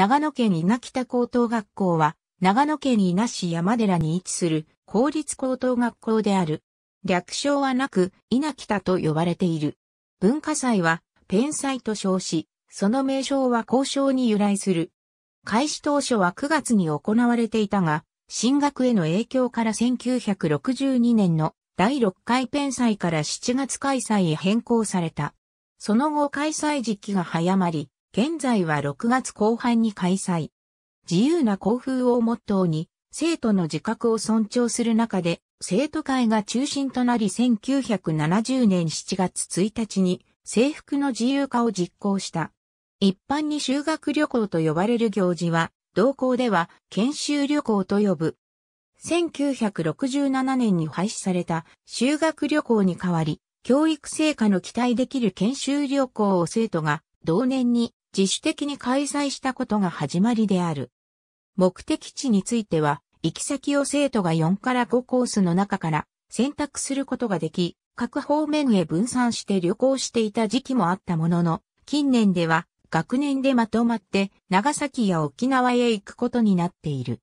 長野県稲北高等学校は、長野県稲市山寺に位置する公立高等学校である。略称はなく、稲北と呼ばれている。文化祭は、ペン祭と称し、その名称は交渉に由来する。開始当初は9月に行われていたが、進学への影響から1962年の第6回ペン祭から7月開催へ変更された。その後開催時期が早まり、現在は6月後半に開催。自由な校風をモットーに、生徒の自覚を尊重する中で、生徒会が中心となり1970年7月1日に制服の自由化を実行した。一般に修学旅行と呼ばれる行事は、同校では研修旅行と呼ぶ。1967年に廃止された修学旅行に代わり、教育成果の期待できる研修旅行を生徒が同年に自主的に開催したことが始まりである。目的地については、行き先を生徒が4から5コースの中から選択することができ、各方面へ分散して旅行していた時期もあったものの、近年では学年でまとまって長崎や沖縄へ行くことになっている。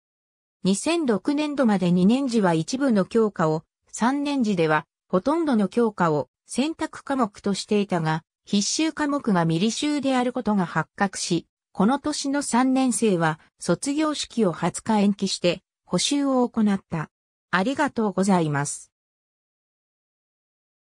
2006年度まで2年時は一部の教科を、3年時ではほとんどの教科を選択科目としていたが、必修科目が未履修であることが発覚し、この年の3年生は卒業式を20日延期して補修を行った。ありがとうございます。